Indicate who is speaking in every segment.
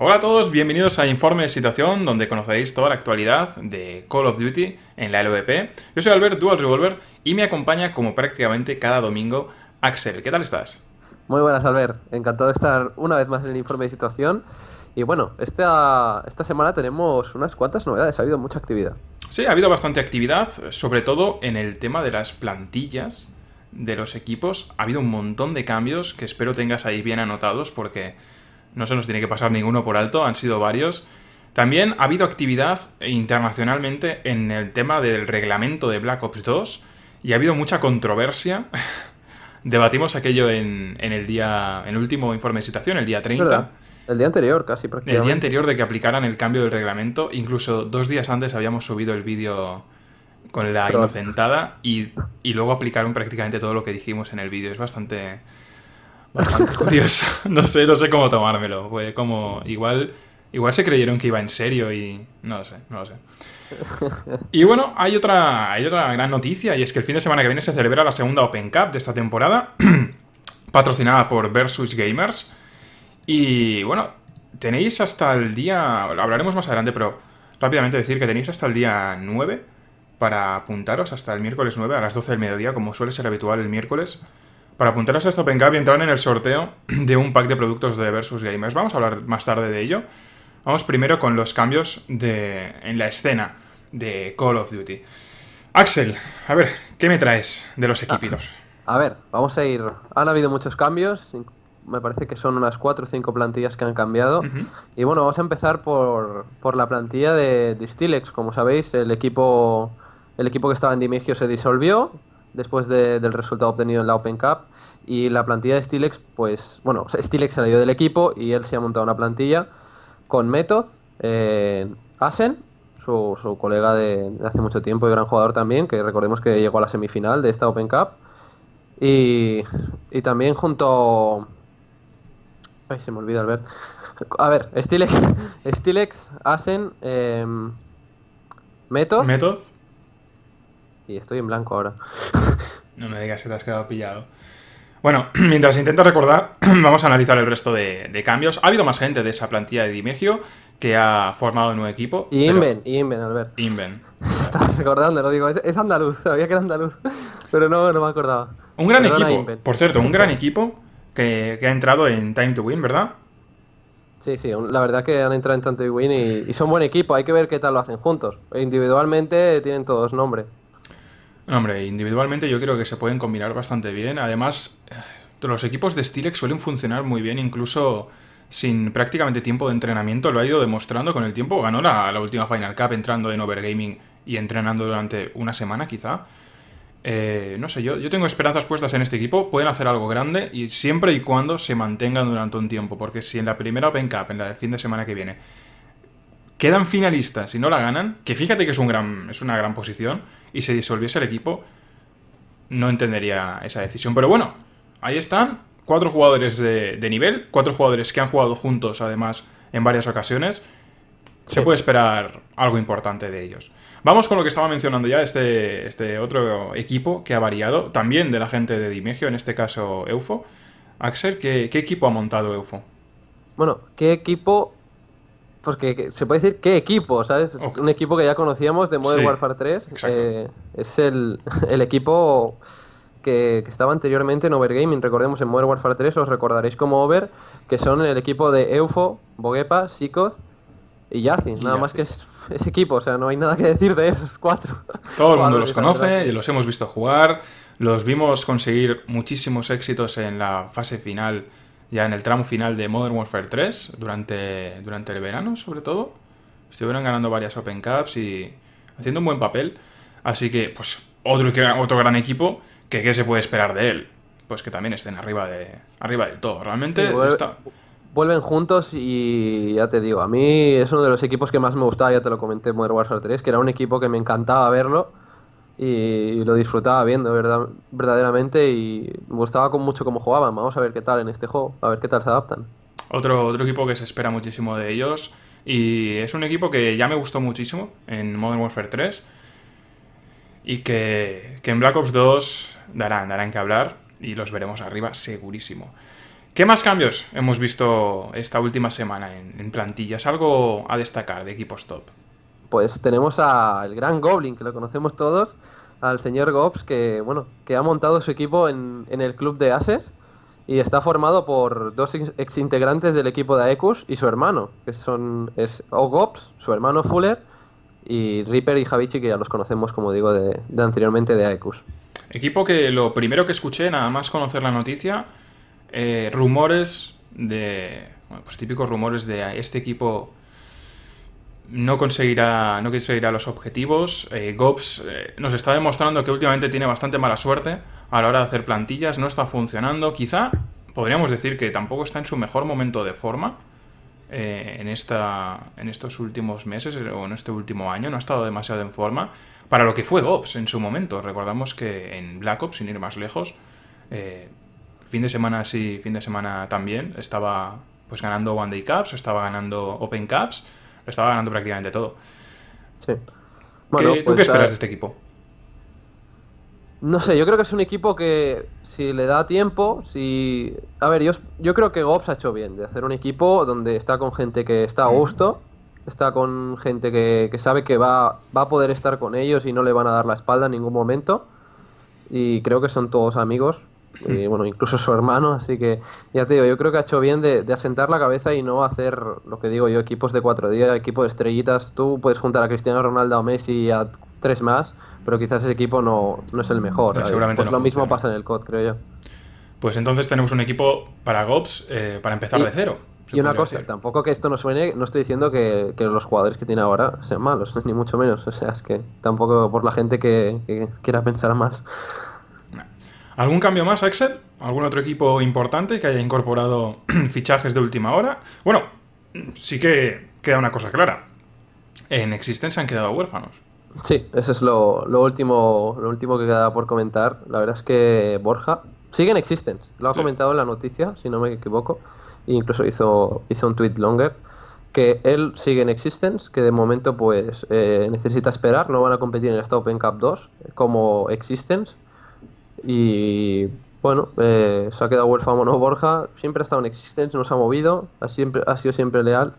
Speaker 1: Hola a todos, bienvenidos a Informe de Situación, donde conoceréis toda la actualidad de Call of Duty en la LVP. Yo soy Albert Dual Revolver y me acompaña, como prácticamente cada domingo, Axel. ¿Qué tal estás?
Speaker 2: Muy buenas, Albert. Encantado de estar una vez más en el Informe de Situación. Y bueno, esta, esta semana tenemos unas cuantas novedades, ha habido mucha actividad.
Speaker 1: Sí, ha habido bastante actividad, sobre todo en el tema de las plantillas de los equipos. Ha habido un montón de cambios que espero tengas ahí bien anotados porque no se nos tiene que pasar ninguno por alto, han sido varios. También ha habido actividad internacionalmente en el tema del reglamento de Black Ops 2 y ha habido mucha controversia. Debatimos aquello en, el día, en último informe de situación, el día 30.
Speaker 2: El día anterior, casi prácticamente. El día
Speaker 1: anterior de que aplicaran el cambio del reglamento. Incluso dos días antes habíamos subido el vídeo con la inocentada y, y luego aplicaron prácticamente todo lo que dijimos en el vídeo. Es bastante, Dios, No sé, no sé cómo tomármelo. como, igual, igual se creyeron que iba en serio y no lo sé, no lo sé. Y bueno, hay otra, hay otra gran noticia y es que el fin de semana que viene se celebra la segunda Open Cup de esta temporada, patrocinada por Versus Gamers. Y bueno, tenéis hasta el día, hablaremos más adelante, pero rápidamente decir que tenéis hasta el día 9 para apuntaros hasta el miércoles 9 a las 12 del mediodía, como suele ser habitual el miércoles. Para apuntaros a esto, Open Cup y entrar en el sorteo de un pack de productos de Versus Gamers. Vamos a hablar más tarde de ello. Vamos primero con los cambios de, en la escena de Call of Duty. Axel, a ver,
Speaker 2: ¿qué me traes de los ah, equipitos? A ver, vamos a ir. Han habido muchos cambios. Me parece que son unas 4 o 5 plantillas que han cambiado. Y bueno, vamos a empezar por, por la plantilla de Distilex. Como sabéis, el equipo, el equipo que estaba en Dimigio se disolvió después del resultado obtenido en la Open Cup. Y la plantilla de Stilex, pues, bueno, Stilex se dio del equipo y él se ha montado una plantilla con Metoz, eh, Asen, su, colega de, hace mucho tiempo y gran jugador también, que recordemos que llegó a la semifinal de esta Open Cup. Y, y también junto. Ay, se me olvida, Albert. A ver, Stilex, Stilex Asen, eh, Metoz y estoy en blanco ahora. no me digas que te has quedado pillado. Bueno,
Speaker 1: mientras intento recordar, vamos a analizar el resto de, cambios. Ha habido más gente de esa plantilla de Dimegio que ha formado un nuevo equipo. Y Inven,
Speaker 2: Inven, Albert. Inven. Se estaba recordando, lo digo. Es, andaluz, sabía que era andaluz, pero no, me acordaba. Un gran equipo, por cierto, un gran equipo que, ha entrado en Time to Win, ¿verdad? Sí, sí, la verdad que han entrado en Time to Win y, y son buen equipo. Hay que ver qué tal lo hacen juntos. Individualmente tienen todos nombre
Speaker 1: hombre, individualmente yo creo que se pueden combinar bastante bien. Además, eh, los equipos de Stilex suelen funcionar muy bien, incluso sin prácticamente tiempo de entrenamiento. Lo ha ido demostrando con el tiempo. Ganó la, última Final Cup entrando en Overgaming y entrenando durante una semana, quizá. Eh, no sé, yo, yo tengo esperanzas puestas en este equipo. Pueden hacer algo grande y siempre y cuando se mantengan durante un tiempo. Porque si en la primera Open Cup, en la del fin de semana que viene, quedan finalistas y no la ganan, que fíjate que es, un gran, es una gran posición, y se disolviese el equipo, no entendería esa decisión. Pero bueno, ahí están, cuatro jugadores de, nivel, cuatro jugadores que han jugado juntos además en varias ocasiones. Se puede esperar algo importante de ellos. Vamos con lo que estaba mencionando ya, este, este otro equipo que ha variado, también de la gente de Dimegio, en este caso Eufo. Axel, qué equipo
Speaker 2: ha montado Eufo? Bueno, ¿qué equipo porque se puede decir qué equipo, ¿sabes? Es un equipo que ya conocíamos de Modern Warfare 3. Eh, es el, equipo que, estaba anteriormente en Overgaming. Recordemos en Modern Warfare 3, os recordaréis como Over, que son el equipo de Eufo, Bogepa, Sikoth y Yacin. Nada más que es, ese equipo, o sea, no hay nada que decir de esos cuatro. Todo el mundo los conoce, los hemos visto
Speaker 1: jugar, los vimos conseguir muchísimos éxitos en la fase final ya en el tramo final de Modern Warfare 3, durante, durante el verano sobre todo, estuvieron ganando varias Open Cups y haciendo un buen papel. Así que, pues, otro, otro gran equipo que qué se puede esperar de él. Pues que también estén arriba, de, arriba del todo. Realmente
Speaker 2: Vuelven juntos y ya te digo, a mí es uno de los equipos que más me gustaba, ya te lo comenté Modern Warfare 3, que era un equipo que me encantaba verlo y lo disfrutaba viendo verdad, verdaderamente y me gustaba con mucho cómo jugaban. Vamos a ver qué tal en este juego, a ver qué tal se adaptan.
Speaker 1: Otro, otro equipo que se espera muchísimo de ellos y es un equipo que ya me gustó muchísimo en Modern Warfare 3 y que, en Black Ops 2 darán, darán que hablar y los veremos arriba segurísimo. ¿Qué más cambios hemos visto esta última semana en plantillas? Algo a destacar de equipos
Speaker 2: top pues tenemos al gran Goblin, que lo conocemos todos, al señor Gobs, que, bueno, que ha montado su equipo en, el club de Ases y está formado por dos ex integrantes del equipo de Aekus y su hermano, que son es Gobs, su hermano Fuller y Reaper y Javichi, que ya los conocemos, como digo, de, anteriormente de Aekus.
Speaker 1: Equipo que lo primero que escuché, nada más conocer la noticia,
Speaker 2: eh, rumores
Speaker 1: de. Bueno, pues típicos rumores de este equipo no conseguirá, los objetivos. Eh, GOPS eh, nos está demostrando que últimamente tiene bastante mala suerte a la hora de hacer plantillas, no está funcionando. Quizá podríamos decir que tampoco está en su mejor momento de forma eh, en, esta, en estos últimos meses o en este último año, no ha estado demasiado en forma para lo que fue GOPS en su momento. Recordamos que en Black Ops, sin ir más lejos, fin de semana sí, fin de semana también, estaba pues ganando One Day Cups, estaba ganando Open Cups estaba ganando prácticamente
Speaker 2: todo. Sí. Bueno, ¿Qué, ¿Tú pues qué esperas de este equipo? No sé, yo creo que es un equipo que si le da tiempo, si... A ver, yo, yo creo que GOPS ha hecho bien de hacer un equipo donde está con gente que está a gusto, está con gente que, que sabe que va, va, a poder estar con ellos y no le van a dar la espalda en ningún momento. Y creo que son todos amigos, y bueno, incluso su hermano, así que ya te digo, yo creo que ha hecho bien de, asentar la cabeza y no hacer lo que digo yo, equipos de cuatro días, equipo de estrellitas, tú puedes juntar a Cristiano Ronaldo, a Messi y a tres más, pero quizás ese equipo no, no es el mejor. Eh, seguramente pues lo mismo pasa en el COD, creo yo. Pues entonces tenemos un equipo para GOPS
Speaker 1: eh, para empezar de cero. Y una cosa,
Speaker 2: tampoco que esto no suene, no estoy diciendo que, los jugadores que tiene ahora sean malos, ni mucho menos. O sea, es que tampoco por la gente que quiera pensar más. ¿Algún cambio más, Axel? ¿Algún otro equipo importante que haya incorporado
Speaker 1: fichajes de última hora? Bueno, sí que queda una cosa clara. En Existence han quedado huérfanos.
Speaker 2: Sí, eso es lo, último, lo último que queda por comentar. La verdad es que Borja sigue en Existence. Lo ha comentado en la noticia, si no me equivoco. E incluso hizo, un tweet longer. Que él sigue en Existence, que de momento pues eh, necesita esperar. No van a competir en esta Open Cup 2 como Existence. Y bueno, eh, se ha quedado huérfano no Borja, siempre ha estado en Existence, nos ha movido, ha, siempre, ha sido siempre leal.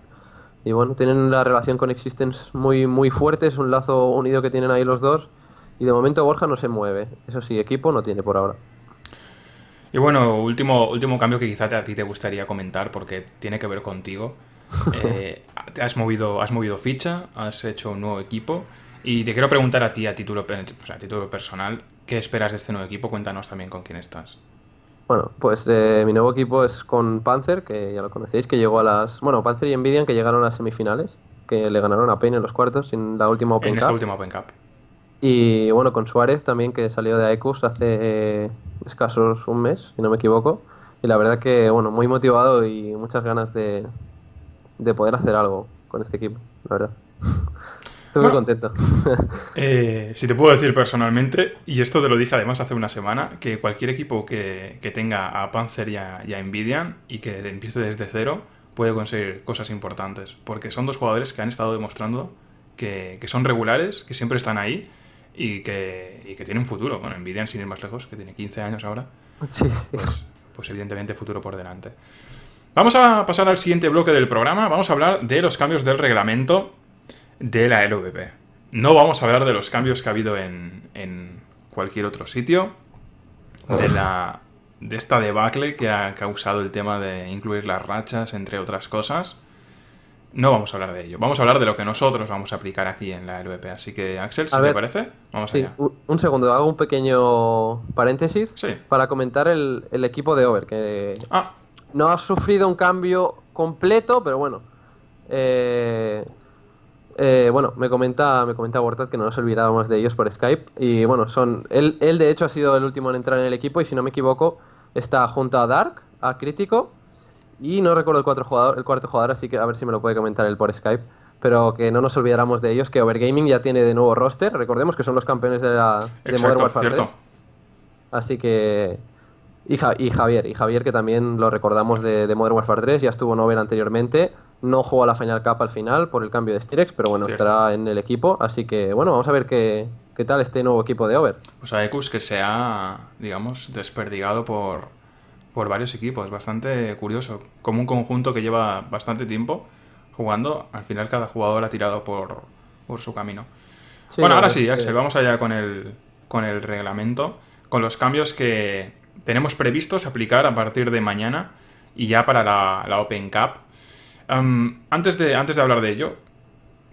Speaker 2: Y bueno, tienen una relación con Existence muy, muy fuerte, es un lazo unido que tienen ahí los dos. Y de momento Borja no se mueve, eso sí, equipo no tiene por ahora. Y bueno, último, último cambio que quizá a ti te gustaría
Speaker 1: comentar porque tiene que ver contigo. Eh, has, movido, has movido ficha, has hecho un nuevo equipo. Y te quiero preguntar a ti, a título, a título personal, ¿Qué esperas de este nuevo equipo? Cuéntanos también con quién estás.
Speaker 2: Bueno, pues eh, mi nuevo equipo es con Panzer, que ya lo conocéis, que llegó a las. Bueno, Panzer y Nvidia, que llegaron a semifinales, que le ganaron a Payne en los cuartos, en la última Open Cup. En esta última Open Cup. Y bueno, con Suárez también, que salió de Aecus hace escasos un mes, si no me equivoco. Y la verdad que, bueno, muy motivado y muchas ganas de poder hacer algo con este equipo, la verdad. Estoy muy contento. Eh, si te puedo decir personalmente, y esto te lo dije
Speaker 1: además hace una semana, que cualquier equipo que, tenga a Panzer y a, y y que empiece desde cero puede conseguir cosas importantes, porque son dos jugadores que han estado demostrando que, son regulares, que siempre están ahí y que, y que tienen futuro. Bueno, Nvidia, sin ir más lejos, que tiene 15 años ahora, pues, pues evidentemente futuro por delante. Vamos a pasar al siguiente bloque del programa. Vamos a hablar de los cambios del reglamento de la LVP. No vamos a hablar de los cambios que ha habido en, en cualquier otro sitio, de, la, de esta debacle que ha causado el tema de incluir las rachas, entre otras cosas. No vamos a hablar de ello. Vamos a hablar de lo que nosotros vamos a aplicar aquí en la LVP. Así que, Axel, te parece, vamos sí,
Speaker 2: Un segundo, hago un pequeño paréntesis para comentar el, el, equipo de Over, que ah. no ha sufrido un cambio completo, pero bueno. Eh, eh, bueno, me comenta, me comenta que no nos olvidábamos de ellos por Skype. Y bueno, son. Él, él, de hecho ha sido el último en entrar en el equipo. Y si no me equivoco, está junto a Dark, a Crítico. Y no recuerdo el, jugador, el cuarto jugador, así que a ver si me lo puede comentar él por Skype. Pero que no nos olvidáramos de ellos, que Overgaming ya tiene de nuevo roster. Recordemos que son los campeones de, la, Modern Warfare. 3. Así que. Y, y, Javier, y Javier que también lo recordamos de, Modern Warfare 3, ya estuvo Over anteriormente no jugó a la Final Cup al final por el cambio de Styrex, pero bueno, estará en el equipo. Así que bueno, vamos a ver qué, qué tal este nuevo equipo de Over. Pues a Ekus, que
Speaker 1: se ha, digamos, desperdigado por, por varios equipos. Bastante curioso. Como un conjunto que lleva bastante tiempo jugando, al final cada jugador ha tirado por, su camino. bueno, ahora sí, Axel, vamos allá con el, con el reglamento, con los cambios que tenemos previstos aplicar a partir de mañana y ya para la, la Open Cup, antes, de, antes de hablar de ello,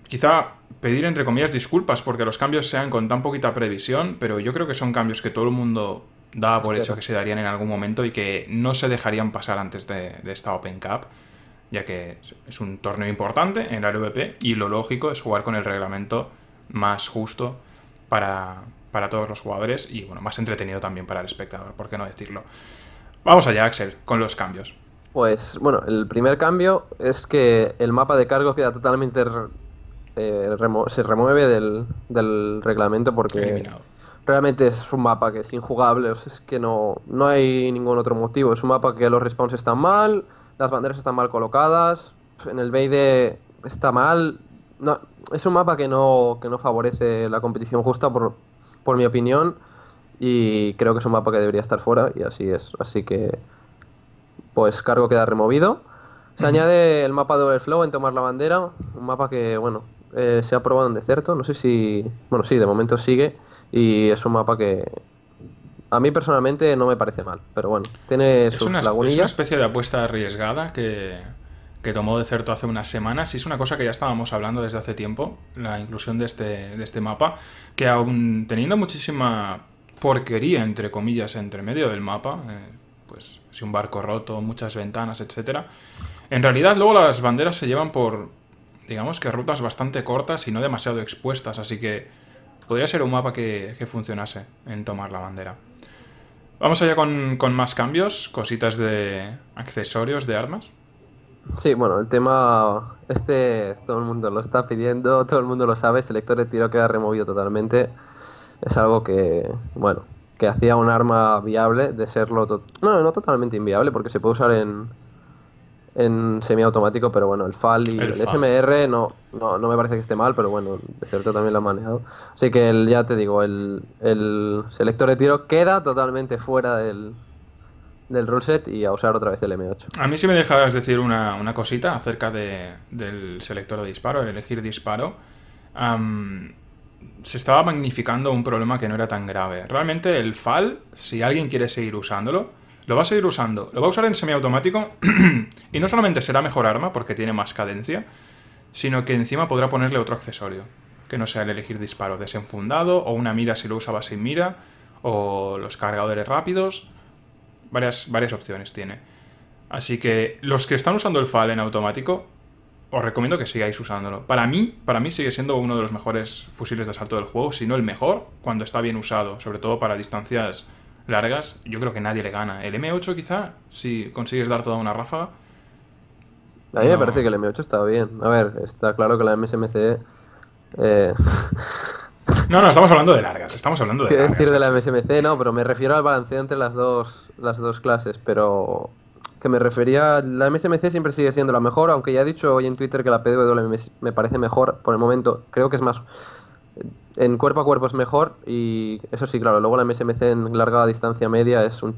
Speaker 1: quizá pedir entre comillas disculpas porque los cambios sean con tan poquita previsión, pero yo creo que son cambios que todo el mundo da por hecho que se darían en algún momento y que no se dejarían pasar antes de, esta Open Cup, ya que es un torneo importante en la LVP y lo lógico es jugar con el reglamento más justo para, para todos los jugadores y bueno, más
Speaker 2: entretenido también para el espectador, ¿por qué no decirlo? Vamos allá, Axel, con los cambios. Pues bueno, el primer cambio es que el mapa de cargos queda totalmente eh, se remueve del, reglamento porque realmente es un mapa que es injugable, es que no, no hay ningún otro motivo. Es un mapa que los respawns están mal, las banderas están mal colocadas, en el de está mal. es un mapa que no, que no favorece la competición justa por, por mi opinión y creo que es un mapa que debería estar fuera y así es. Así que pues cargo queda removido. Se añade el mapa de Overflow en tomar la bandera, un mapa que, bueno, eh, se ha probado en Deserto, no sé si... Bueno, sí, de momento sigue y es un mapa que a mí personalmente no me parece mal, pero bueno, tiene sus es una, Es una especie
Speaker 1: de apuesta arriesgada que, que tomó cierto hace unas semanas y es una cosa que ya estábamos hablando desde hace tiempo, la inclusión de este, de este mapa, que aún teniendo muchísima porquería, entre comillas, entre medio del mapa... Eh, pues si un barco roto, muchas ventanas, etc. En realidad luego las banderas se llevan por, digamos que rutas bastante cortas y no demasiado expuestas, así que podría ser un mapa que, funcionase en tomar la bandera. Vamos allá con, con, más cambios, cositas de accesorios, de
Speaker 2: armas. Sí, bueno, el tema este todo el mundo lo está pidiendo, todo el mundo lo sabe, el este selector de tiro queda removido totalmente. Es algo que, bueno, que hacía un arma viable de serlo... No, no totalmente inviable, porque se puede usar en, en semiautomático, pero bueno, el FAL y el, SMR no, no, me parece que esté mal, pero bueno, de cierto también lo han manejado. Así que el, ya te digo, el, selector de tiro queda totalmente fuera del, del rule y a usar otra vez el M8. A mí si me
Speaker 1: dejabas decir una, una cosita acerca de, del selector de disparo, el elegir disparo se estaba magnificando un problema que no era tan grave. Realmente el FAL, si alguien quiere seguir usándolo, lo va a seguir usando. Lo va a usar en semiautomático y no solamente será mejor arma porque tiene más cadencia, sino que encima podrá ponerle otro accesorio, que no sea el elegir disparo desenfundado o una mira si lo usaba sin mira o los cargadores rápidos. Varias, varias opciones tiene. Así que los que están usando el FAL en automático os recomiendo que sigáis usándolo. Para mí, para mí sigue siendo uno de los mejores fusiles de asalto del juego, si no el mejor, cuando está bien usado, sobre todo para distancias largas, yo creo que nadie le gana. El M8 quizá, si consigues dar toda una ráfaga. A mí me parece
Speaker 2: que el M8 estaba bien. A ver, está claro que la MSMC... Eh, no, no, estamos hablando de largas, estamos hablando de... Quiero decir de la MSMC, no, pero me refiero al balanceo entre las dos, las dos clases, pero que me refería, la MSMC siempre sigue siendo la mejor, aunque ya he dicho hoy en Twitter que la PW me, parece mejor por el momento, creo que es más, eh, en cuerpo a cuerpo es mejor y eso sí, claro, luego la MSMC en larga distancia media es un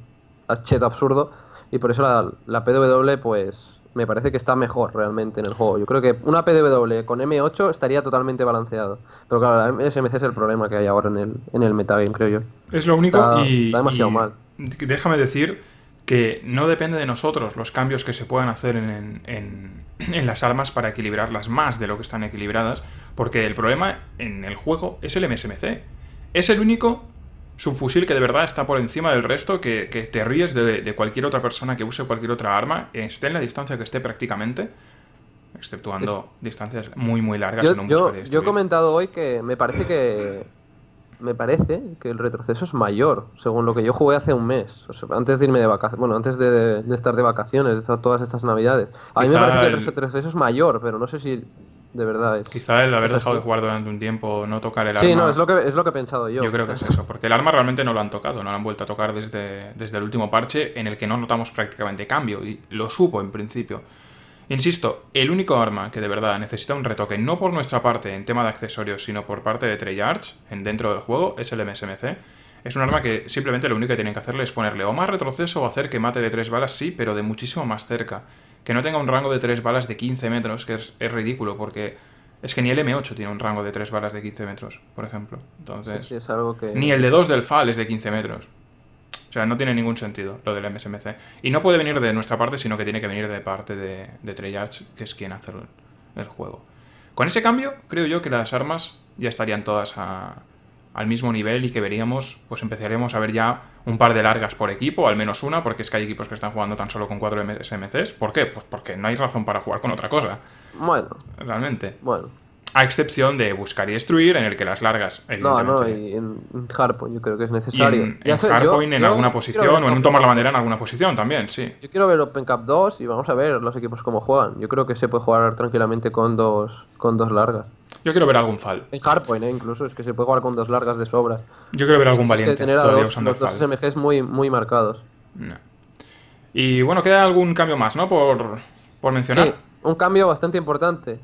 Speaker 2: cheto absurdo y por eso la, la PW pues me parece que está mejor realmente en el juego. Yo creo que una PW con M8 estaría totalmente balanceado. Pero claro, la MSMC es el problema que hay ahora en el, en el metagame, creo yo. Es lo único que... Está demasiado mal.
Speaker 1: Déjame decir que no depende de nosotros los cambios que se puedan hacer en, las armas para equilibrarlas más de lo que están equilibradas, porque el problema en el juego es el MSMC. Es el único subfusil que de verdad está por encima del resto, que, te ríes de, cualquier otra persona que use cualquier otra arma, esté en la distancia que esté prácticamente,
Speaker 2: exceptuando pues distancias
Speaker 1: muy muy largas. en un yo, este yo he
Speaker 2: comentado hoy que me parece que me parece que el retroceso es mayor, según lo que yo jugué hace un mes, antes de irme de vacaciones, bueno, antes de, estar de vacaciones, todas estas navidades. A mí me parece que el retroceso es mayor, pero no sé si de verdad es... Quizá el haber dejado de
Speaker 1: jugar durante un tiempo, no tocar el arma... Sí, no, es lo, que, es
Speaker 2: lo que he pensado yo. Yo creo que es eso, porque el arma realmente no lo han
Speaker 1: tocado, no lo han vuelto a tocar desde, desde el último parche en el que no notamos prácticamente cambio, y lo supo en principio. Insisto, el único arma que de verdad necesita un retoque, no por nuestra parte en tema de accesorios, sino por parte de Treyarch, dentro del juego, es el MSMC. Es un arma que simplemente lo único que tienen que hacerle es ponerle o más retroceso o hacer que mate de tres balas, sí, pero de muchísimo más cerca. Que no tenga un rango de tres balas de 15 metros, que es, ridículo, porque es que ni el M8 tiene un rango de tres balas de 15 metros, por ejemplo. Entonces, ni el de 2 del FAL es de 15 metros. O sea, no tiene ningún sentido lo del MSMC. Y no puede venir de nuestra parte, sino que tiene que venir de parte de, Treyarch, que es quien hace el, juego. Con ese cambio, creo yo que las armas ya estarían todas al mismo nivel y que veríamos, pues empezaríamos a ver ya un par de largas por equipo, al menos una, porque es que hay equipos que están jugando tan solo con cuatro MSMCs. ¿Por qué? Pues porque no hay razón para jugar con otra cosa. Bueno. Realmente. Bueno. A excepción de buscar y destruir, en el que las largas. No, no, y
Speaker 2: en Hardpoint yo creo que es necesario. Y en, en alguna posición, o en un tomar la bandera en alguna
Speaker 1: posición también, sí.
Speaker 2: Yo quiero ver Open Cup 2 y vamos a ver los equipos cómo juegan. Yo creo que se puede jugar tranquilamente con dos, con dos largas. Yo quiero ver algún Fall. En Hardpoint, ¿eh? incluso, es que se puede jugar con dos largas de sobra. Yo quiero ver algún valiente. tener a los dos SMGs muy, muy marcados. Y bueno, queda algún cambio más, ¿no? Por, por mencionar. Sí, un cambio bastante importante.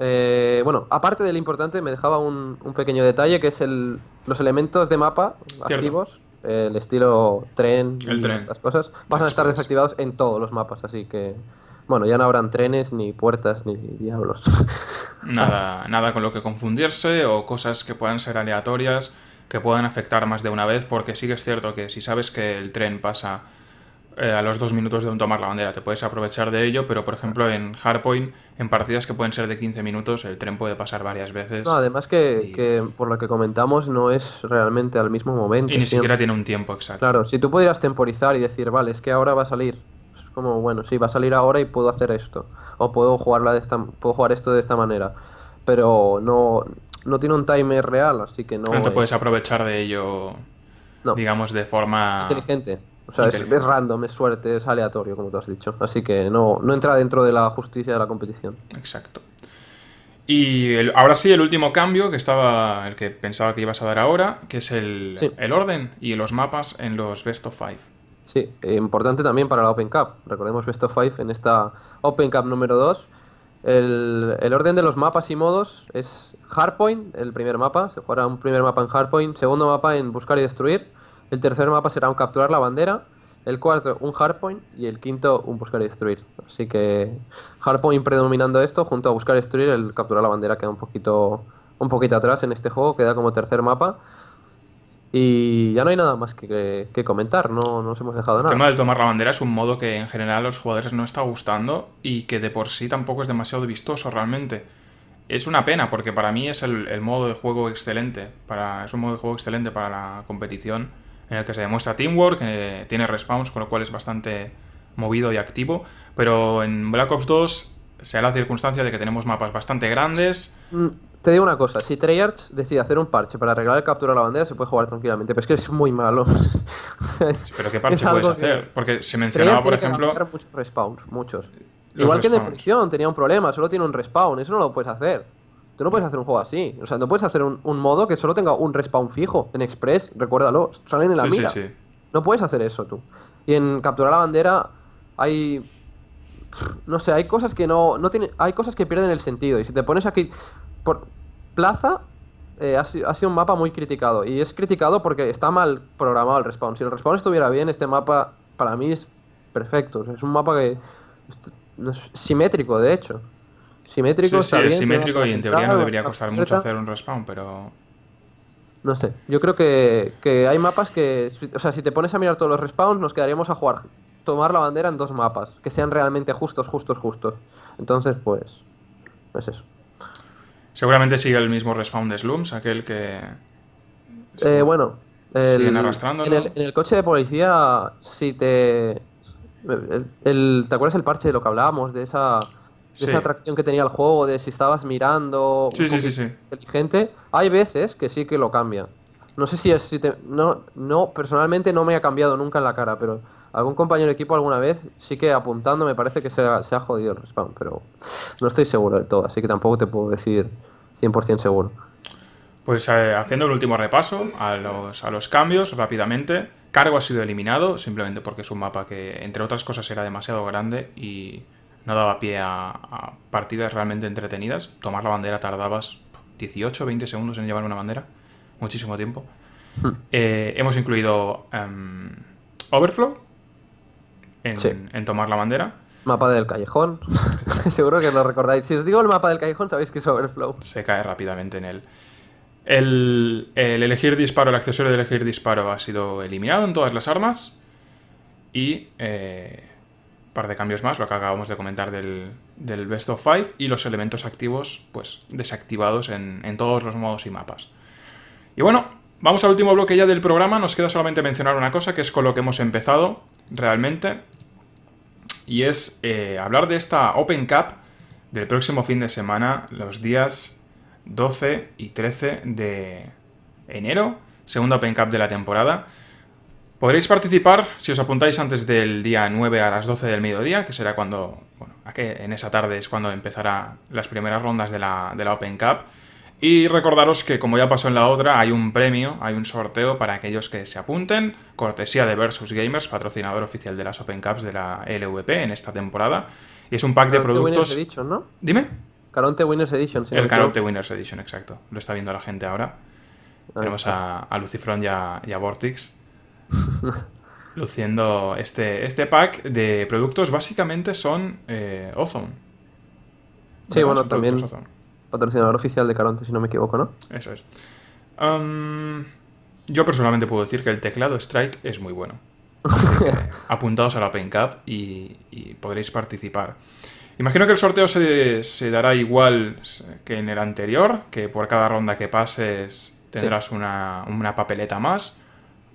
Speaker 2: Eh, bueno, aparte de lo importante, me dejaba un, pequeño detalle que es el, los elementos de mapa activos, el estilo tren, y estas cosas, van a estar desactivados en todos los mapas, así que bueno, ya no habrán trenes, ni puertas, ni diablos. Nada,
Speaker 1: nada con lo que confundirse o cosas que puedan ser aleatorias, que puedan afectar más de una vez, porque sí que es cierto que si sabes que el tren pasa eh, a los dos minutos de un tomar la bandera. Te puedes aprovechar de ello, pero por ejemplo en Hardpoint, en partidas que pueden ser de 15 minutos, el tren puede pasar varias veces. No,
Speaker 2: además que, por lo que comentamos no es realmente al mismo momento. Y ni siquiera tiene un tiempo exacto. Claro, si tú pudieras temporizar y decir, vale, es que ahora va a salir como, bueno, sí, va a salir ahora y puedo hacer esto. O puedo, jugarla de esta, puedo jugar esto de esta manera. Pero no, no tiene un timer real, así que no... No te puedes
Speaker 1: aprovechar de ello, digamos, de forma... Inteligente. O sea, es,
Speaker 2: random, es suerte, es aleatorio, como tú has dicho. Así que no, no entra dentro de la justicia de la competición. Exacto.
Speaker 1: Y ahora sí, el último cambio que estaba, el que pensaba que ibas a dar ahora, que es el, orden y los mapas
Speaker 2: en los Best of Five. Sí, eh, importante también para la Open Cup. Recordemos Best of Five en esta Open Cup número 2. El, el, orden de los mapas y modos es Hardpoint, el primer mapa, se jugará un primer mapa en Hardpoint, segundo mapa en Buscar y Destruir, el tercer mapa será un capturar la bandera, el cuarto un hardpoint y el quinto un buscar y destruir. Así que hardpoint predominando esto junto a buscar y destruir, el capturar la bandera queda un poquito, un poquito atrás en este juego, queda como tercer mapa. Y ya no hay nada más que, comentar, no nos hemos dejado nada. El tema del tomar la
Speaker 1: bandera es un modo que en general los jugadores no está gustando y que de por sí tampoco es demasiado vistoso realmente. Es una pena porque para mí es el, el modo de juego excelente, para, es un modo de juego excelente para la competición en el que se demuestra teamwork, eh, tiene respawns, con lo cual es bastante movido y activo. Pero en Black Ops 2 se da la circunstancia de que tenemos mapas bastante
Speaker 2: grandes. Mm, te digo una cosa, si Treyarch decide hacer un parche para arreglar el captura de la bandera, se puede jugar tranquilamente, pero es que es muy malo. pero ¿qué parche puedes hacer? Porque se mencionaba, por ejemplo... muchos respawns, muchos. Igual que en Depresión tenía un problema, solo tiene un respawn, eso no lo puedes hacer. Tú no puedes hacer un juego así. O sea, no puedes hacer un, modo que solo tenga un respawn fijo en Express, recuérdalo, salen en la mira. No puedes hacer eso tú. Y en capturar la bandera hay no sé, hay cosas que no, no tiene, hay cosas que pierden el sentido y si te pones aquí por plaza eh, ha, ha, sido un mapa muy criticado y es criticado porque está mal programado el respawn. Si el respawn estuviera bien, este mapa para mí es perfecto, es un mapa que es simétrico de hecho. Simétrico, sí, es simétrico y en teoría no debería costar mucho hacer un respawn, pero. No sé, yo creo que, hay mapas que. O sea, si te pones a mirar todos los respawns, nos quedaríamos a jugar, tomar la bandera en dos mapas, que sean realmente justos, justos, justos. Entonces, pues. Es pues eso.
Speaker 1: Seguramente sigue el mismo respawn de Slooms, aquel que. Eh, bueno.
Speaker 2: siguen arrastrándolo. En el, coche de policía, si te. ¿Te acuerdas el parche de lo que hablábamos? De esa de esa atracción que tenía el juego, de si estabas mirando sí, inteligente. Hay veces que sí que lo cambia. No sé si es. no, no, personalmente no me ha cambiado nunca en la cara, pero algún compañero de equipo alguna vez sí que apuntando me parece que se ha, jodido el respawn, pero no estoy seguro del todo, así que tampoco te puedo decir 100% seguro.
Speaker 1: Pues eh, haciendo el último repaso a los, a los cambios rápidamente. Cargo ha sido eliminado simplemente porque es un mapa que, entre otras cosas, era demasiado grande y no daba pie a, partidas realmente entretenidas. Tomar la bandera tardabas 18, 20 segundos en llevar una bandera. Muchísimo tiempo. Hmm. Eh, hemos incluido em,
Speaker 2: Overflow en, tomar la bandera. Mapa del callejón. Seguro que lo recordáis. Si os digo el mapa del callejón, sabéis que es Overflow. Se cae rápidamente en él.
Speaker 1: El, el elegir disparo, el accesorio de elegir disparo ha sido eliminado en todas las armas. Y eh, par de cambios más, lo que acabamos de comentar del, Best of Five, y los elementos activos, pues desactivados en, todos los modos y mapas. Y bueno, vamos al último bloque ya del programa, nos queda solamente mencionar una cosa, que es con lo que hemos empezado realmente, y es eh, hablar de esta Open Cup del próximo fin de semana, los días 12 y 13 de enero, segunda Open Cup de la temporada. Podréis participar si os apuntáis antes del día 9 a las 12 del mediodía, que será cuando, bueno, en esa tarde es cuando empezará las primeras rondas de la, Open Cup. Y recordaros que como ya pasó en la otra, hay un premio, hay un sorteo para aquellos que se apunten, cortesía de Versus Gamers, patrocinador oficial de las Open Cups de la LVP en esta temporada. Y es un pack de productos... Winners Edition,
Speaker 2: ¿no? Dime. Caronte Winners Edition. sí. el Caronte
Speaker 1: Winners Edition, exacto. Lo está viendo la gente ahora. Tenemos a, Lucifrón Lucifron y a, y a Vortex luciendo este, este pack de productos. Básicamente son eh, Ozone.
Speaker 2: Sí, bueno, también patrocinador oficial de Caronte, si no me equivoco, ¿no?
Speaker 1: Eso es. yo personalmente puedo decir que el teclado Strike es muy bueno. Eh, apuntados a la pen y, y podréis participar. Imagino que el sorteo se, dará igual eh, que en el anterior, que por cada ronda que pases tendrás una, una papeleta más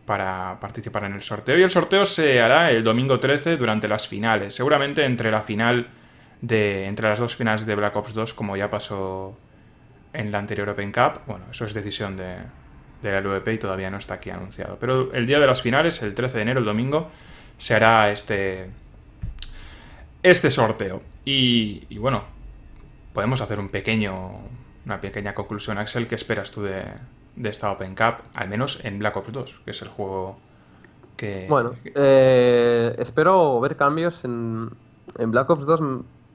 Speaker 1: para participar en el sorteo. Y el sorteo se hará el domingo 13 durante las finales. Seguramente entre la final de. entre las dos finales de Black Ops 2, como ya pasó en la anterior Open Cup. Bueno, eso es decisión de, la LVP y todavía no está aquí anunciado. Pero el día de las finales, el 13 de enero, el domingo, se hará este. este sorteo. Y, y bueno, podemos hacer un pequeño. una pequeña conclusión, Axel. ¿Qué esperas tú de, de esta Open Cup, al menos en Black Ops 2, que es el juego
Speaker 2: que... Bueno, eh, espero ver cambios en, en Black Ops 2.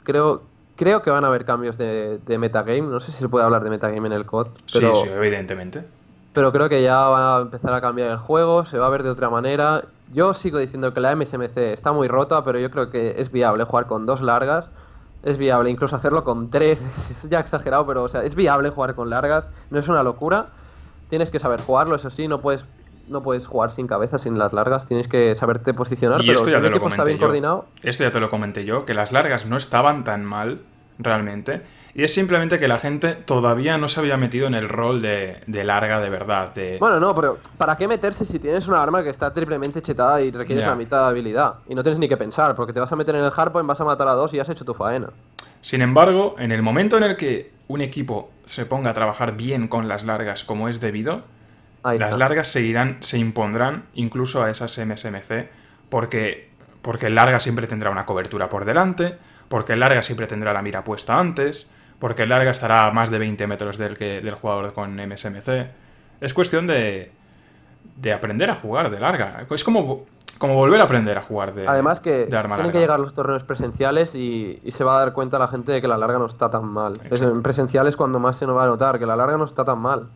Speaker 2: Creo, creo que van a haber cambios de, metagame. No sé si se puede hablar de metagame en el COD. sí,
Speaker 1: evidentemente.
Speaker 2: Pero creo que ya va a empezar a cambiar el juego, se va a ver de otra manera. Yo sigo diciendo que la MSMC está muy rota, pero yo creo que es viable jugar con dos largas. Es viable incluso hacerlo con tres, es ya exagerado, pero o sea, es viable jugar con largas, no es una locura tienes que saber jugarlo, es así no puedes no puedes jugar sin cabeza, sin las largas, tienes que saberte posicionar, y pero esto ya te el equipo está bien coordinado.
Speaker 1: Esto ya te lo comenté yo, que las largas no estaban tan mal realmente. Y es simplemente que la gente todavía no se había metido en el rol de, larga de verdad. Bueno,
Speaker 2: no, pero ¿para qué meterse si tienes una arma que está triplemente chetada y requieres la mitad de habilidad? Y no tienes ni que pensar, porque te vas a meter en el hardpoint, vas a matar a dos y has hecho tu faena.
Speaker 1: Sin embargo, en el momento en el que un equipo se ponga a trabajar bien con las largas como es debido, las largas se se impondrán incluso a esas MSMC, porque, porque el larga siempre tendrá una cobertura por delante, porque el larga siempre tendrá la mira puesta antes, porque el larga estará a más de 20 metros del, que, del jugador con MSMC. Es cuestión de, de aprender a jugar de larga. Es
Speaker 2: como, como volver a aprender a jugar de Además que tienen que llegar los torneos presenciales y, se va a dar cuenta la gente de que la larga no está tan mal. Es en presenciales cuando más se nos va a notar, que la larga no está tan mal.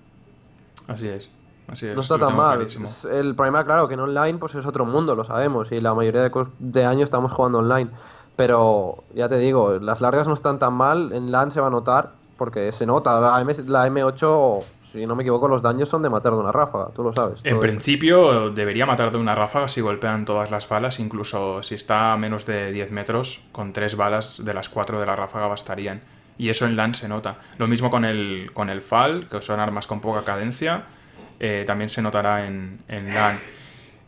Speaker 2: Así es. Así no está tan mal. El problema, claro, que en online pues es otro mundo, lo sabemos, y la mayoría de, años estamos jugando online. Pero ya te digo, las largas no están tan mal, en LAN se va a notar, porque se nota, la, M la M8 si no me equivoco, los daños son de matar de una ráfaga, tú lo sabes. En
Speaker 1: principio debería matar de una ráfaga si golpean todas las balas, incluso si está a menos de 10 metros, con 3 balas de las 4 de la ráfaga bastarían. Y eso en LAN se nota. Lo mismo con el, con el FAL, que son armas con poca cadencia, eh, también se notará en, en LAN.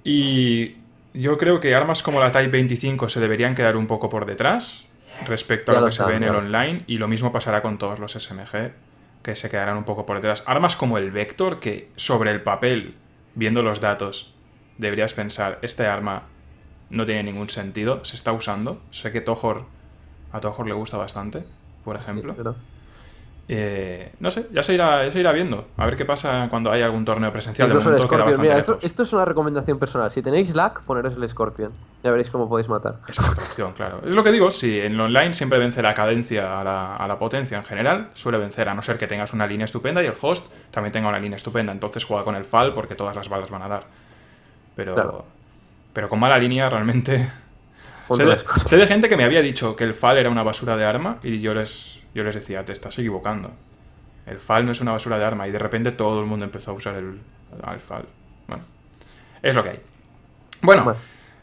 Speaker 1: Y yo creo que armas como la Type 25 se deberían quedar un poco por detrás respecto a lo, que se ve en el online y lo mismo pasará con todos los SMG que se quedarán un poco por detrás. Armas como el Vector, que sobre el papel, viendo los datos, deberías pensar, este arma no tiene ningún sentido, se está usando. Sé que Tohor, a Tohor le gusta bastante, por ejemplo. Eh, no sé, ya se, irá, irá viendo. A ver qué pasa cuando hay algún torneo presencial. esto,
Speaker 2: es una recomendación personal. Si tenéis lag, poneros el Scorpion. Ya veréis cómo podéis matar. Es claro. Es
Speaker 1: lo que digo, si en online siempre vence la cadencia a la, potencia en general. Suele vencer, a no ser que tengas una línea estupenda y el host también tenga una línea estupenda. Entonces juega con el FAL porque todas las balas van a dar. Pero, pero con mala línea realmente Sé de, gente que me había dicho que el FAL era una basura de arma y yo les, yo les decía, te estás equivocando. El FAL no es una basura de arma y de repente todo el mundo empezó a usar el, FAL. Bueno, es lo que hay. Bueno,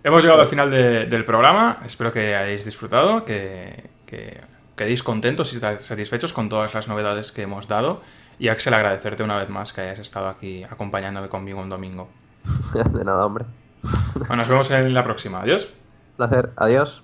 Speaker 1: hemos llegado al final del programa. Espero que hayáis disfrutado, que, que quedéis contentos y satisfechos con todas las novedades que hemos dado. Y Axel, agradecerte una vez más que hayas estado aquí acompañándome conmigo un domingo. de nada, hombre. Bueno, nos vemos en la próxima. Adiós placer. Adiós.